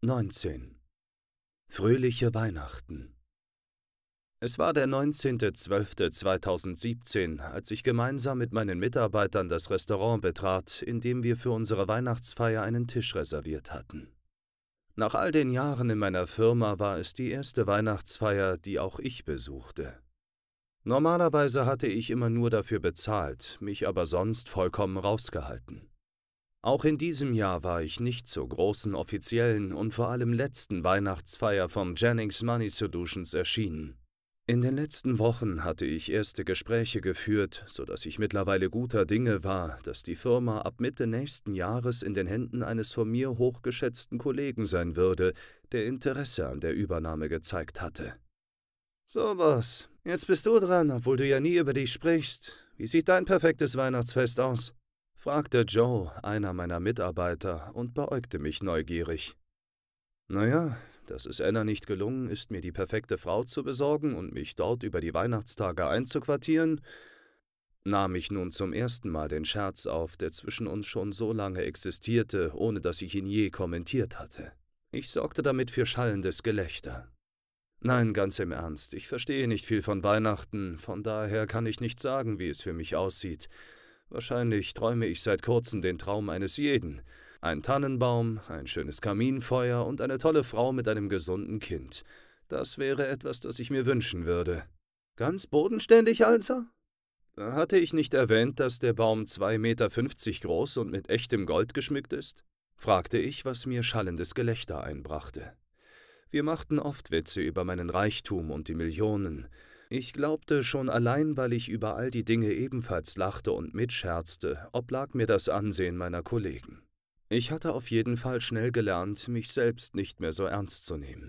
19. Fröhliche Weihnachten Es war der 19.12.2017, als ich gemeinsam mit meinen Mitarbeitern das Restaurant betrat, in dem wir für unsere Weihnachtsfeier einen Tisch reserviert hatten. Nach all den Jahren in meiner Firma war es die erste Weihnachtsfeier, die auch ich besuchte. Normalerweise hatte ich immer nur dafür bezahlt, mich aber sonst vollkommen rausgehalten. Auch in diesem Jahr war ich nicht zur großen offiziellen und vor allem letzten Weihnachtsfeier von Jennings Money Solutions erschienen. In den letzten Wochen hatte ich erste Gespräche geführt, sodass ich mittlerweile guter Dinge war, dass die Firma ab Mitte nächsten Jahres in den Händen eines von mir hochgeschätzten Kollegen sein würde, der Interesse an der Übernahme gezeigt hatte. So, Boss, jetzt bist du dran, obwohl du ja nie über dich sprichst. Wie sieht dein perfektes Weihnachtsfest aus? fragte Joe, einer meiner Mitarbeiter, und beäugte mich neugierig. Naja, dass es Anna nicht gelungen ist, mir die perfekte Frau zu besorgen und mich dort über die Weihnachtstage einzuquartieren, nahm ich nun zum ersten Mal den Scherz auf, der zwischen uns schon so lange existierte, ohne dass ich ihn je kommentiert hatte. Ich sorgte damit für schallendes Gelächter. Nein, ganz im Ernst, ich verstehe nicht viel von Weihnachten, von daher kann ich nicht sagen, wie es für mich aussieht, Wahrscheinlich träume ich seit kurzem den Traum eines jeden. Ein Tannenbaum, ein schönes Kaminfeuer und eine tolle Frau mit einem gesunden Kind. Das wäre etwas, das ich mir wünschen würde. Ganz bodenständig also? Hatte ich nicht erwähnt, dass der Baum 2,50 Meter groß und mit echtem Gold geschmückt ist? fragte ich, was mir schallendes Gelächter einbrachte. Wir machten oft Witze über meinen Reichtum und die Millionen. Ich glaubte, schon allein, weil ich über all die Dinge ebenfalls lachte und mitscherzte, oblag mir das Ansehen meiner Kollegen. Ich hatte auf jeden Fall schnell gelernt, mich selbst nicht mehr so ernst zu nehmen.